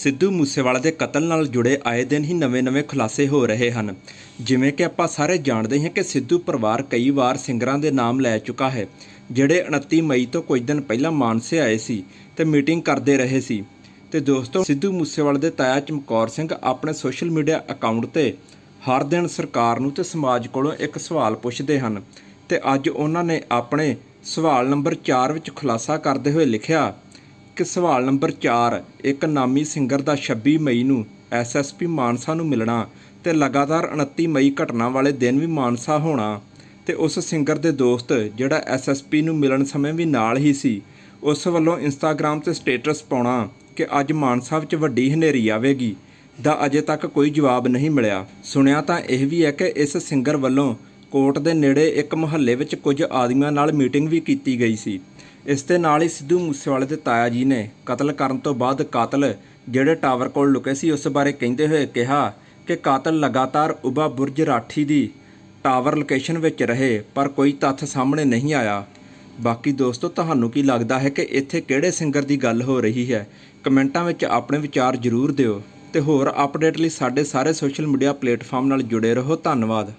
ਸਿੱਧੂ ਮੂਸੇਵਾਲਾ ਦੇ ਕਤਲ ਨਾਲ ਜੁੜੇ ਆਏ ਦਿਨ ਹੀ ਨਵੇਂ-ਨਵੇਂ ਖੁਲਾਸੇ ਹੋ ਰਹੇ ਹਨ ਜਿਵੇਂ ਕਿ ਆਪਾਂ ਸਾਰੇ ਜਾਣਦੇ ਹਾਂ ਕਿ ਸਿੱਧੂ ਪਰਿਵਾਰ ਕਈ ਵਾਰ ਸਿੰਗਰਾਂ ਦੇ ਨਾਮ ਲੈ ਚੁੱਕਾ ਹੈ ਜਿਹੜੇ 29 ਮਈ ਤੋਂ ਕੁਝ ਦਿਨ ਪਹਿਲਾਂ ਮਾਨਸੇ ਆਏ ਸੀ ਤੇ ਮੀਟਿੰਗ ਕਰਦੇ ਰਹੇ ਸੀ ਤੇ ਦੋਸਤੋ ਸਿੱਧੂ ਮੂਸੇਵਾਲੇ ਦੇ ਤਾਇਆ ਚਮਕੌਰ ਸਿੰਘ ਆਪਣੇ ਸੋਸ਼ਲ ਮੀਡੀਆ ਅਕਾਊਂਟ ਤੇ ਹਰ ਦਿਨ ਸਰਕਾਰ ਨੂੰ ਤੇ ਸਮਾਜ ਕੋਲੋਂ ਇੱਕ ਸਵਾਲ ਪੁੱਛਦੇ ਹਨ ਤੇ ਅੱਜ ਉਹਨਾਂ ਨੇ ਆਪਣੇ ਸਵਾਲ ਨੰਬਰ 4 ਵਿੱਚ ਖੁਲਾਸਾ ਕਰਦੇ ਹੋਏ ਲਿਖਿਆ ਕਿ ਸਵਾਲ ਨੰਬਰ 4 ਇੱਕ ਨਾਮੀ ਸਿੰਗਰ ਦਾ 26 ਮਈ ਨੂੰ ਐਸਐਸਪੀ ਮਾਨਸਾ ਨੂੰ ਮਿਲਣਾ ਤੇ ਲਗਾਤਾਰ 29 ਮਈ ਘਟਨਾ ਵਾਲੇ ਦਿਨ ਵੀ ਮਾਨਸਾ ਹੋਣਾ ਤੇ ਉਸ ਸਿੰਗਰ ਦੇ ਦੋਸਤ ਜਿਹੜਾ ਐਸਐਸਪੀ ਨੂੰ ਮਿਲਣ ਸਮੇਂ ਵੀ ਨਾਲ ਹੀ ਸੀ ਉਸ ਵੱਲੋਂ ਇੰਸਟਾਗ੍ਰam ਤੇ ਸਟੇਟਸ ਪਾਉਣਾ ਕਿ ਅੱਜ ਮਾਨਸਾ ਵਿੱਚ ਵੱਡੀ ਹਨੇਰੀ ਆਵੇਗੀ ਦਾ ਅਜੇ ਤੱਕ ਕੋਈ ਜਵਾਬ ਨਹੀਂ ਮਿਲਿਆ ਸੁਣਿਆ ਤਾਂ ਇਹ ਵੀ ਹੈ ਕਿ ਇਸ ਸਿੰਗਰ ਵੱਲੋਂ ਕੋਰਟ ਦੇ ਨੇੜੇ ਇੱਕ ਮੁਹੱਲੇ ਵਿੱਚ ਕੁਝ ਆਦਮੀਆਂ ਨਾਲ ਮੀਟਿੰਗ ਵੀ ਕੀਤੀ ਗਈ ਸੀ ਇਸ ਦੇ ਨਾਲ ਹੀ ਸਿੱਧੂ ਮੂਸੇਵਾਲੇ ਦੇ ਤਾਇਆ ਜੀ ਨੇ ਕਤਲ ਕਰਨ ਤੋਂ ਬਾਅਦ ਕਾਤਲ ਜਿਹੜੇ ਟਾਵਰ ਕੋਲ ਲੁਕੇ ਸੀ ਉਸ ਬਾਰੇ ਕਹਿੰਦੇ ਹੋਏ ਕਿਹਾ ਕਿ ਕਾਤਲ ਲਗਾਤਾਰ ਉਬਾ ਬੁਰਜ ਰਾਠੀ ਦੀ ਟਾਵਰ ਲੋਕੇਸ਼ਨ ਵਿੱਚ ਰਹੇ ਪਰ ਕੋਈ ਤੱਥ ਸਾਹਮਣੇ ਨਹੀਂ ਆਇਆ ਬਾਕੀ ਦੋਸਤੋ ਤੁਹਾਨੂੰ ਕੀ ਲੱਗਦਾ ਹੈ ਕਿ ਇੱਥੇ ਕਿਹੜੇ ਸਿੰਗਰ ਦੀ ਗੱਲ ਹੋ ਰਹੀ ਹੈ ਕਮੈਂਟਾਂ ਵਿੱਚ ਆਪਣੇ ਵਿਚਾਰ ਜ਼ਰੂਰ ਦਿਓ ਤੇ ਹੋਰ ਅਪਡੇਟ ਲਈ ਸਾਡੇ ਸਾਰੇ ਸੋਸ਼ਲ ਮੀਡੀਆ ਪਲੇਟਫਾਰਮ ਨਾਲ ਜੁੜੇ ਰਹੋ ਧੰਨਵਾਦ